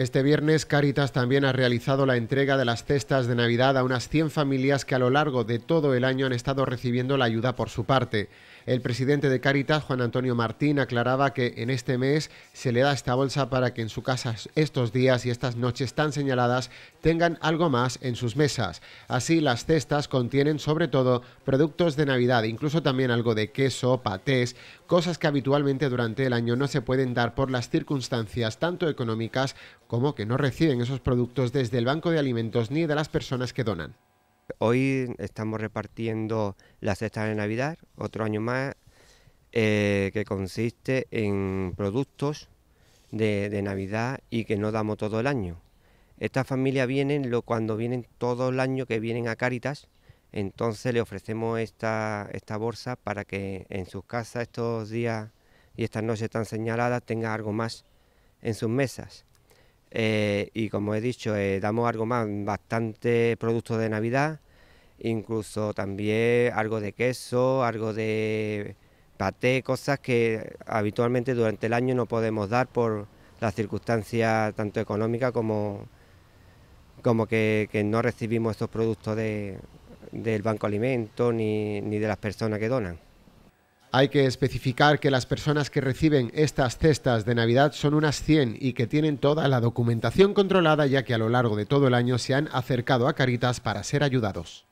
Este viernes Cáritas también ha realizado la entrega de las cestas de Navidad a unas 100 familias que a lo largo de todo el año han estado recibiendo la ayuda por su parte. El presidente de Cáritas, Juan Antonio Martín, aclaraba que en este mes se le da esta bolsa para que en su casa estos días y estas noches tan señaladas tengan algo más en sus mesas. Así las cestas contienen sobre todo productos de Navidad, incluso también algo de queso, patés, cosas que habitualmente durante el año no se pueden dar por las circunstancias tanto económicas como que no reciben esos productos desde el Banco de Alimentos ni de las personas que donan. Hoy estamos repartiendo la cestas de Navidad, otro año más, eh, que consiste en productos de, Navidad y que no damos todo el año. Estas familias vienen cuando vienen todo el año que vienen a Cáritas, entonces le ofrecemos esta, bolsa para que en sus casas estos días y estas noches tan señaladas tenga algo más en sus mesas. Eh, y como he dicho, eh, damos algo más, bastante productos de Navidad, incluso también algo de queso, algo de paté, cosas que habitualmente durante el año no podemos dar por las circunstancias tanto económicas como, como que, no recibimos estos productos del Banco Alimento ni, ni de las personas que donan. Hay que especificar que las personas que reciben estas cestas de Navidad son unas 100 y que tienen toda la documentación controlada ya que a lo largo de todo el año se han acercado a Caritas para ser ayudados.